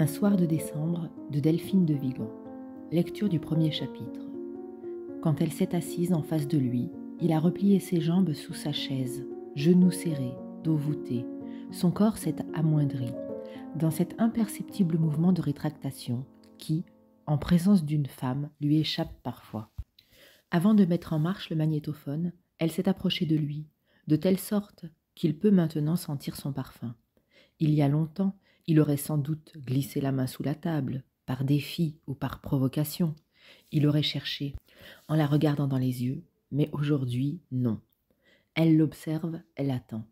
Un soir de décembre de Delphine de Vigan. Lecture du premier chapitre. Quand elle s'est assise en face de lui, il a replié ses jambes sous sa chaise, genoux serrés, dos voûté. Son corps s'est amoindri, dans cet imperceptible mouvement de rétractation qui, en présence d'une femme, lui échappe parfois. Avant de mettre en marche le magnétophone, elle s'est approchée de lui, de telle sorte qu'il peut maintenant sentir son parfum. Il y a longtemps, il aurait sans doute glissé la main sous la table, par défi ou par provocation. Il aurait cherché, en la regardant dans les yeux, mais aujourd'hui, non. Elle l'observe, elle attend.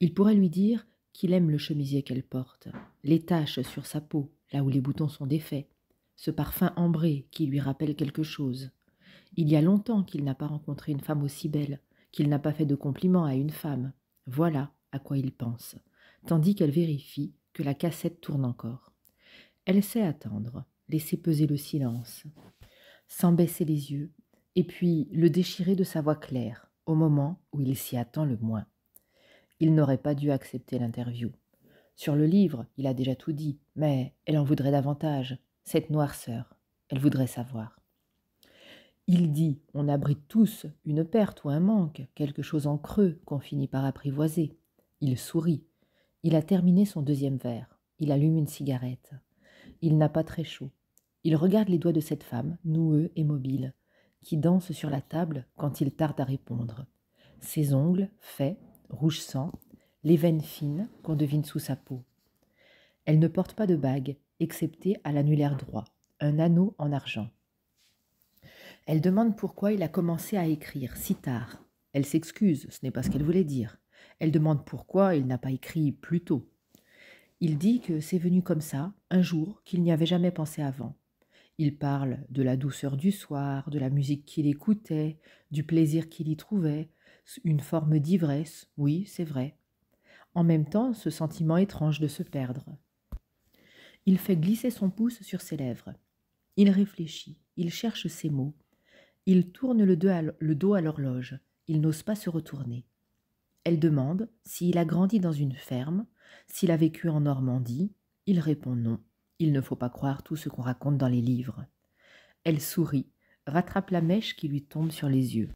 Il pourrait lui dire qu'il aime le chemisier qu'elle porte, les taches sur sa peau, là où les boutons sont défaits, ce parfum ambré qui lui rappelle quelque chose. Il y a longtemps qu'il n'a pas rencontré une femme aussi belle, qu'il n'a pas fait de compliments à une femme. Voilà à quoi il pense. Tandis qu'elle vérifie, la cassette tourne encore. Elle sait attendre, laisser peser le silence, sans baisser les yeux, et puis le déchirer de sa voix claire, au moment où il s'y attend le moins. Il n'aurait pas dû accepter l'interview. Sur le livre, il a déjà tout dit, mais elle en voudrait davantage, cette noirceur. Elle voudrait savoir. Il dit On abrite tous une perte ou un manque, quelque chose en creux qu'on finit par apprivoiser. Il sourit il a terminé son deuxième verre. Il allume une cigarette. Il n'a pas très chaud. Il regarde les doigts de cette femme, noueux et mobile, qui danse sur la table quand il tarde à répondre. Ses ongles, faits, rouge sang, les veines fines qu'on devine sous sa peau. Elle ne porte pas de bague, excepté à l'annulaire droit, un anneau en argent. Elle demande pourquoi il a commencé à écrire si tard. Elle s'excuse, ce n'est pas ce qu'elle voulait dire. Elle demande pourquoi il n'a pas écrit plus tôt. Il dit que c'est venu comme ça, un jour, qu'il n'y avait jamais pensé avant. Il parle de la douceur du soir, de la musique qu'il écoutait, du plaisir qu'il y trouvait, une forme d'ivresse, oui, c'est vrai. En même temps, ce sentiment étrange de se perdre. Il fait glisser son pouce sur ses lèvres. Il réfléchit, il cherche ses mots. Il tourne le dos à l'horloge. Il n'ose pas se retourner. Elle demande s'il a grandi dans une ferme, s'il a vécu en Normandie. Il répond non, il ne faut pas croire tout ce qu'on raconte dans les livres. Elle sourit, rattrape la mèche qui lui tombe sur les yeux.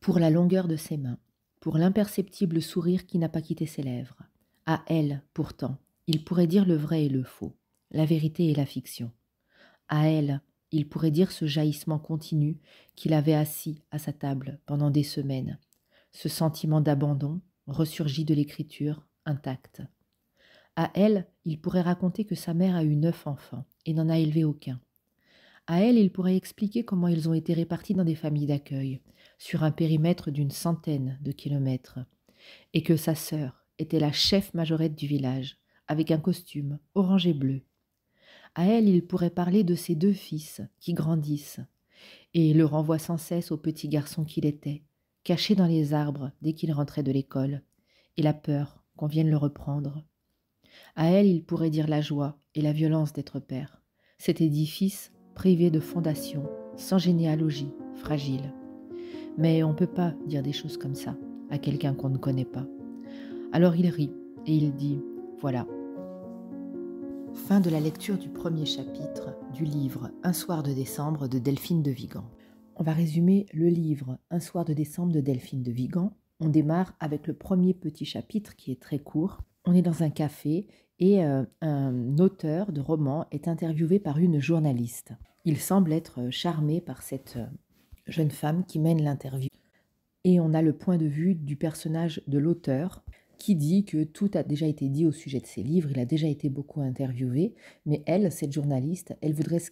Pour la longueur de ses mains, pour l'imperceptible sourire qui n'a pas quitté ses lèvres. À elle, pourtant, il pourrait dire le vrai et le faux, la vérité et la fiction. À elle, il pourrait dire ce jaillissement continu qu'il avait assis à sa table pendant des semaines, ce sentiment d'abandon ressurgit de l'écriture, intacte. À elle, il pourrait raconter que sa mère a eu neuf enfants et n'en a élevé aucun. À elle, il pourrait expliquer comment ils ont été répartis dans des familles d'accueil, sur un périmètre d'une centaine de kilomètres, et que sa sœur était la chef majorette du village, avec un costume orange et bleu. À elle, il pourrait parler de ses deux fils qui grandissent, et le renvoie sans cesse au petit garçon qu'il était, caché dans les arbres dès qu'il rentrait de l'école, et la peur qu'on vienne le reprendre. À elle, il pourrait dire la joie et la violence d'être père. Cet édifice privé de fondation, sans généalogie, fragile. Mais on ne peut pas dire des choses comme ça à quelqu'un qu'on ne connaît pas. Alors il rit et il dit Voilà. Fin de la lecture du premier chapitre du livre Un soir de décembre de Delphine de Vigan on va résumer le livre Un soir de décembre de Delphine de Vigan. On démarre avec le premier petit chapitre qui est très court. On est dans un café et euh, un auteur de roman est interviewé par une journaliste. Il semble être euh, charmé par cette euh, jeune femme qui mène l'interview. Et on a le point de vue du personnage de l'auteur qui dit que tout a déjà été dit au sujet de ses livres, il a déjà été beaucoup interviewé, mais elle, cette journaliste, elle voudrait ce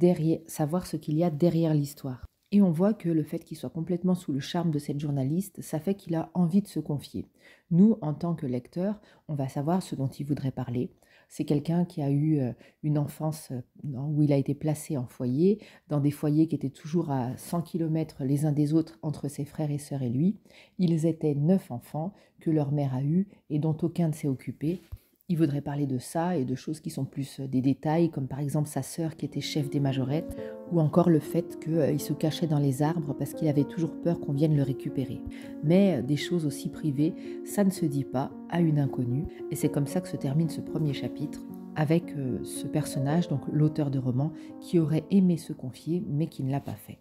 derrière, savoir ce qu'il y a derrière l'histoire. Et on voit que le fait qu'il soit complètement sous le charme de cette journaliste, ça fait qu'il a envie de se confier. Nous, en tant que lecteurs, on va savoir ce dont il voudrait parler. C'est quelqu'un qui a eu euh, une enfance euh, où il a été placé en foyer, dans des foyers qui étaient toujours à 100 km les uns des autres entre ses frères et sœurs et lui. Ils étaient neuf enfants que leur mère a eus et dont aucun ne s'est occupé. Il voudrait parler de ça et de choses qui sont plus euh, des détails, comme par exemple sa sœur qui était chef des majorettes, ou encore le fait qu'il euh, se cachait dans les arbres parce qu'il avait toujours peur qu'on vienne le récupérer. Mais euh, des choses aussi privées, ça ne se dit pas à une inconnue, et c'est comme ça que se termine ce premier chapitre, avec ce personnage, donc l'auteur de roman, qui aurait aimé se confier, mais qui ne l'a pas fait.